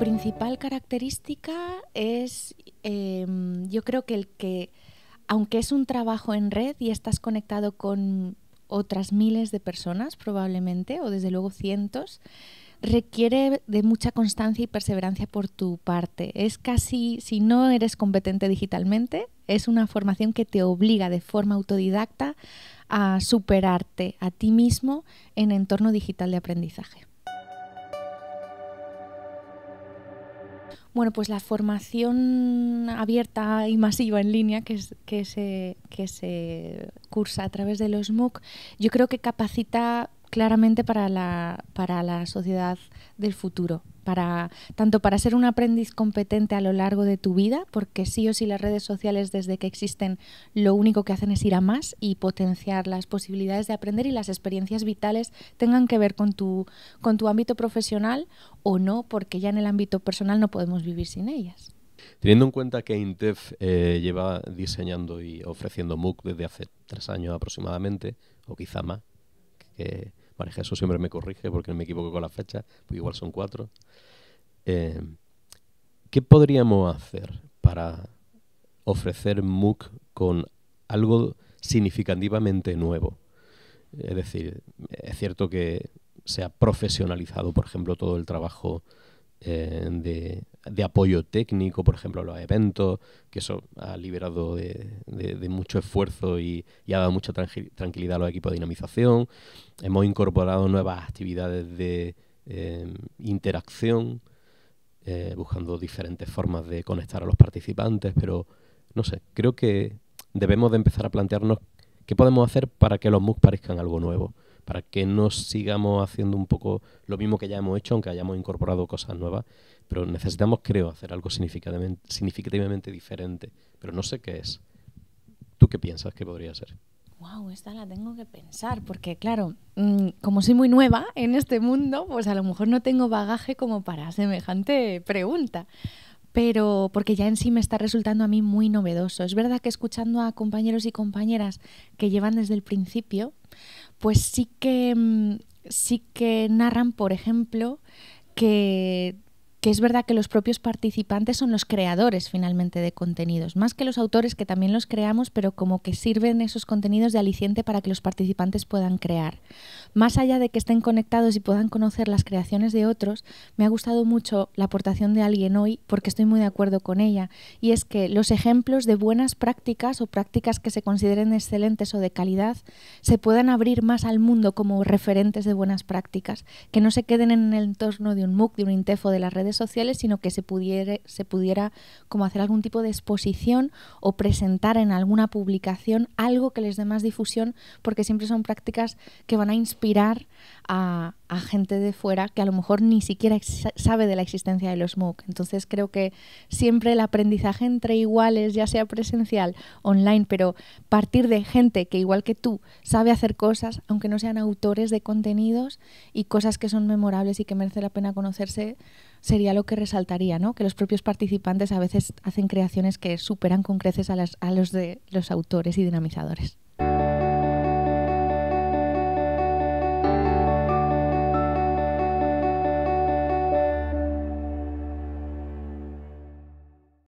principal característica es, em, yo creo que el que, aunque es un trabajo en red y estás conectado con otras miles de personas probablemente, o desde luego cientos, requiere de mucha constancia y perseverancia por tu parte. Es casi, si no eres competente digitalmente, es una formación que te obliga de forma autodidacta a superarte a ti mismo en entorno digital de aprendizaje. Bueno, pues la formación abierta y masiva en línea que, se, cursa a través de los MOOC, yo creo que capacita claramente para la, para la sociedad del futuro, tanto para ser un aprendiz competente a lo largo de tu vida, porque sí o sí las redes sociales desde que existen lo único que hacen es ir a más y potenciar las posibilidades de aprender y las experiencias vitales tengan que ver con tu con tu ámbito profesional o no, porque ya en el ámbito personal no podemos vivir sin ellas. Teniendo en cuenta que INTEF eh, lleva diseñando y ofreciendo MOOC desde hace tres años aproximadamente, o quizá más, que eso siempre me corrige porque me equivoco con la fecha, pues igual son cuatro. Eh, ¿Qué podríamos hacer para ofrecer MOOC con algo significativamente nuevo? Es decir, es cierto que se ha profesionalizado, por ejemplo, todo el trabajo eh, de, apoyo técnico, por ejemplo, los eventos, que eso ha liberado de, mucho esfuerzo y, ha dado mucha tranquilidad a los equipos de dinamización. Hemos incorporado nuevas actividades de eh, interacción, eh, buscando diferentes formas de conectar a los participantes, pero no sé, creo que debemos de empezar a plantearnos qué podemos hacer para que los MOOC parezcan algo nuevo para que no sigamos haciendo un poco lo mismo que ya hemos hecho, aunque hayamos incorporado cosas nuevas, pero necesitamos, creo, hacer algo significativamente, diferente, pero no sé qué es. ¿Tú qué piensas que podría ser? Wow, esta la tengo que pensar, porque claro, mm, como soy muy nueva en este mundo, pues a lo mejor no tengo bagaje como para semejante pregunta. Pero porque ya en sí me está resultando a mí muy novedoso. Es verdad que escuchando a compañeros y compañeras que llevan desde el principio, pues sí que, mm, sí que narran, por ejemplo, que, que es verdad que los propios participantes son los creadores finalmente de contenidos, más que los autores que también los creamos, pero como que sirven esos contenidos de aliciente para que los participantes puedan crear. Más allá de que estén conectados y puedan conocer las creaciones de otros, me ha gustado mucho la aportación de alguien hoy porque estoy muy de acuerdo con ella. Y es que los ejemplos de buenas prácticas o prácticas que se consideren excelentes o de calidad se puedan abrir más al mundo como referentes de buenas prácticas, que no se queden en el entorno de un MOOC, de un INTEFO, de las redes sociales, sino que se pudiera, se pudiera como hacer algún tipo de exposición o presentar en alguna publicación algo que les dé más difusión porque siempre son prácticas que van a inspirar inspirar a, gente de fuera que a lo mejor ni siquiera sabe de la existencia de los MOOC. Entonces creo que siempre el aprendizaje entre iguales, ya sea presencial, online, pero partir de gente que igual que tú sabe hacer cosas, aunque no sean autores de contenidos y cosas que son memorables y que merece la pena conocerse, sería lo que resaltaría, ¿no? Que los propios participantes a veces hacen creaciones que superan con creces a, a los de los autores y dinamizadores.